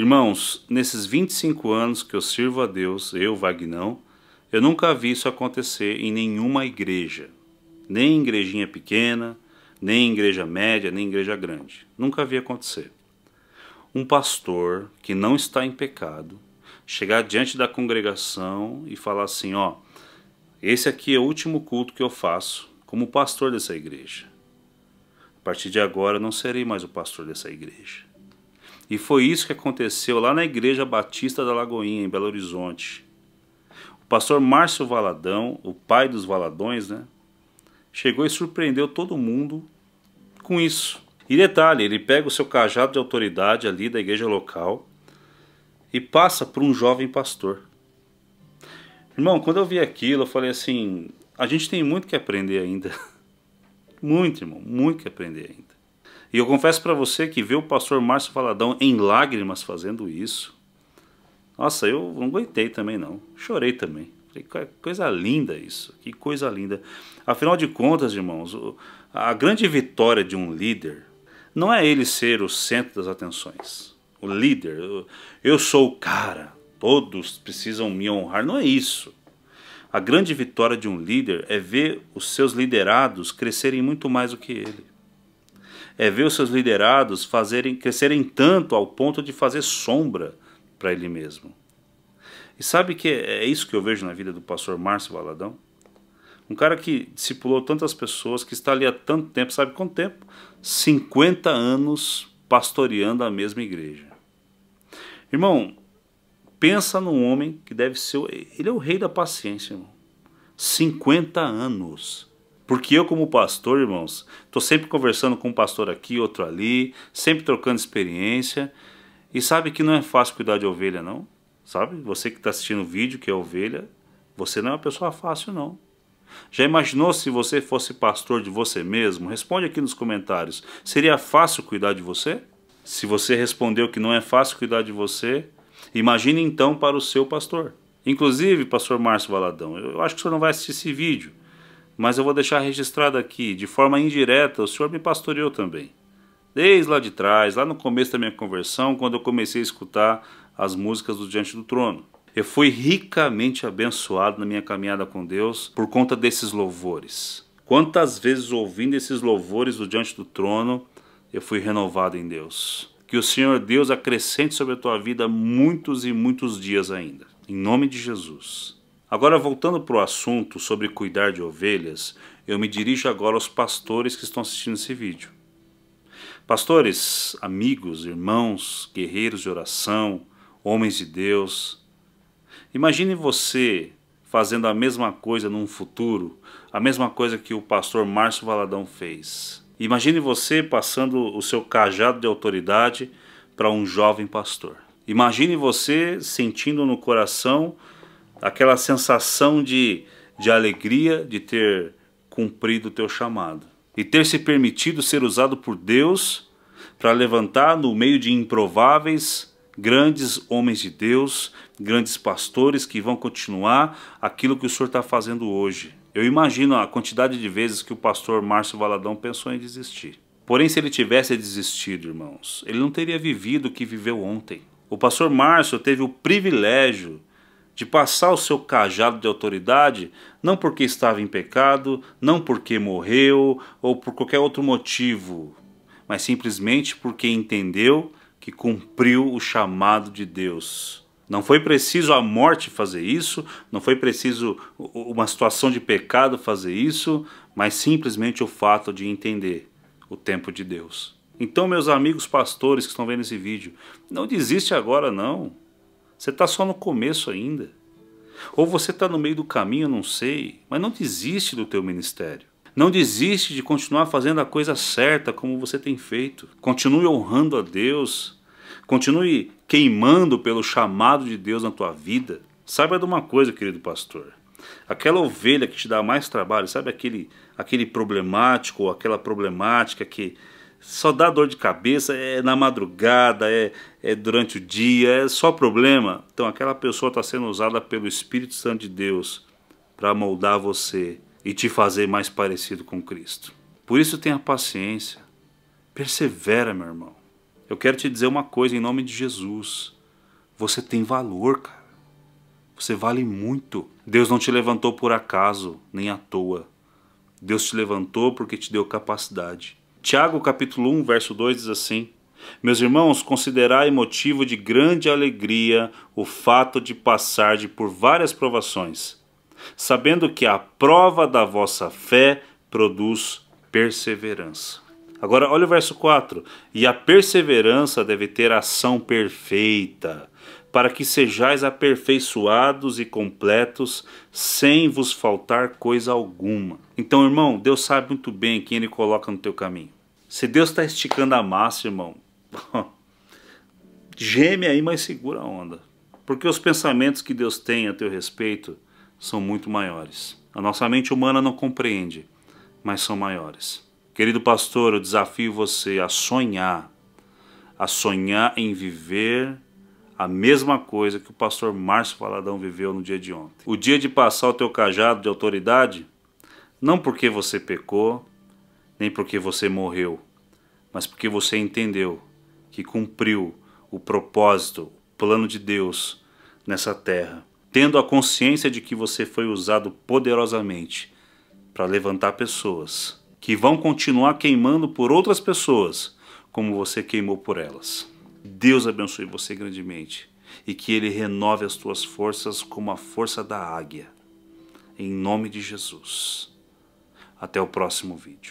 Irmãos, nesses 25 anos que eu sirvo a Deus, eu, Vagnão, eu nunca vi isso acontecer em nenhuma igreja. Nem igrejinha pequena, nem igreja média, nem igreja grande. Nunca vi acontecer. Um pastor que não está em pecado chegar diante da congregação e falar assim: ó, esse aqui é o último culto que eu faço como pastor dessa igreja. A partir de agora eu não serei mais o pastor dessa igreja. E foi isso que aconteceu lá na Igreja Batista da Lagoinha, em Belo Horizonte. O pastor Márcio Valadão, o pai dos Valadões, né, chegou e surpreendeu todo mundo com isso. E detalhe, ele pega o seu cajado de autoridade ali da igreja local e passa por um jovem pastor. Irmão, quando eu vi aquilo, eu falei assim: a gente tem muito que aprender ainda. Muito, irmão, muito que aprender ainda. E eu confesso para você que ver o pastor Márcio Valadão em lágrimas fazendo isso, nossa, eu não aguentei também não. Chorei também. Que coisa linda isso, que coisa linda. Afinal de contas, irmãos, a grande vitória de um líder não é ele ser o centro das atenções. O líder, eu sou o cara, todos precisam me honrar, não é isso. A grande vitória de um líder é ver os seus liderados crescerem muito mais do que ele é ver os seus liderados fazerem crescerem tanto ao ponto de fazer sombra para ele mesmo. E sabe que é, é isso que eu vejo na vida do pastor Márcio Valadão? Um cara que discipulou tantas pessoas, que está ali há tanto tempo, sabe quanto tempo? 50 anos pastoreando a mesma igreja. Irmão, pensa num homem que deve ser. Ele é o rei da paciência, irmão. 50 anos porque eu, como pastor, irmãos, estou sempre conversando com um pastor aqui, outro ali, sempre trocando experiência. E sabe que não é fácil cuidar de ovelha, não? Sabe? Você que está assistindo o vídeo, que é ovelha, você não é uma pessoa fácil, não. Já imaginou se você fosse pastor de você mesmo? Responde aqui nos comentários. Seria fácil cuidar de você? Se você respondeu que não é fácil cuidar de você, imagine então para o seu pastor. Inclusive, pastor Márcio Valadão, eu acho que o senhor não vai assistir esse vídeo mas eu vou deixar registrado aqui, de forma indireta, o senhor me pastoreou também. Desde lá de trás, lá no começo da minha conversão, quando eu comecei a escutar as músicas do Diante do Trono. Eu fui ricamente abençoado na minha caminhada com Deus por conta desses louvores. Quantas vezes ouvindo esses louvores do Diante do Trono, eu fui renovado em Deus. Que o Senhor Deus acrescente sobre a tua vida muitos e muitos dias ainda. Em nome de Jesus. Agora, voltando para o assunto sobre cuidar de ovelhas, eu me dirijo agora aos pastores que estão assistindo esse vídeo. Pastores, amigos, irmãos, guerreiros de oração, homens de Deus, imagine você fazendo a mesma coisa num futuro, a mesma coisa que o pastor Márcio Valadão fez. Imagine você passando o seu cajado de autoridade para um jovem pastor. Imagine você sentindo no coração aquela sensação de, de alegria de ter cumprido o teu chamado e ter se permitido ser usado por Deus para levantar no meio de improváveis grandes homens de Deus, grandes pastores que vão continuar aquilo que o Senhor está fazendo hoje. Eu imagino a quantidade de vezes que o pastor Márcio Valadão pensou em desistir. Porém, se ele tivesse desistido, irmãos, ele não teria vivido o que viveu ontem. O pastor Márcio teve o privilégio de passar o seu cajado de autoridade, não porque estava em pecado, não porque morreu ou por qualquer outro motivo, mas simplesmente porque entendeu que cumpriu o chamado de Deus. Não foi preciso a morte fazer isso, não foi preciso uma situação de pecado fazer isso, mas simplesmente o fato de entender o tempo de Deus. Então, meus amigos pastores que estão vendo esse vídeo, não desiste agora não. Você está só no começo ainda. Ou você está no meio do caminho, não sei, mas não desiste do teu ministério. Não desiste de continuar fazendo a coisa certa como você tem feito. Continue honrando a Deus. Continue queimando pelo chamado de Deus na tua vida. Saiba de uma coisa, querido pastor. Aquela ovelha que te dá mais trabalho, sabe aquele aquele problemático ou aquela problemática que só dá dor de cabeça, é na madrugada, é, é durante o dia, é só problema. Então aquela pessoa está sendo usada pelo Espírito Santo de Deus para moldar você e te fazer mais parecido com Cristo. Por isso tenha paciência, persevera, meu irmão. Eu quero te dizer uma coisa em nome de Jesus. Você tem valor, cara. Você vale muito. Deus não te levantou por acaso, nem à toa. Deus te levantou porque te deu capacidade. Tiago capítulo 1, verso 2 diz assim: Meus irmãos, considerai motivo de grande alegria o fato de passar de por várias provações, sabendo que a prova da vossa fé produz perseverança. Agora, olha o verso 4: E a perseverança deve ter ação perfeita, para que sejais aperfeiçoados e completos, sem vos faltar coisa alguma. Então, irmão, Deus sabe muito bem quem Ele coloca no teu caminho. Se Deus está esticando a massa, irmão, geme aí, mas segura a onda. Porque os pensamentos que Deus tem a teu respeito são muito maiores. A nossa mente humana não compreende, mas são maiores. Querido pastor, eu desafio você a sonhar, a sonhar em viver a mesma coisa que o pastor Márcio Valadão viveu no dia de ontem. O dia de passar o teu cajado de autoridade, não porque você pecou, nem porque você morreu, mas porque você entendeu que cumpriu o propósito, o plano de Deus nessa terra, tendo a consciência de que você foi usado poderosamente para levantar pessoas que vão continuar queimando por outras pessoas como você queimou por elas. Deus abençoe você grandemente e que Ele renove as tuas forças como a força da águia. Em nome de Jesus. Até o próximo vídeo.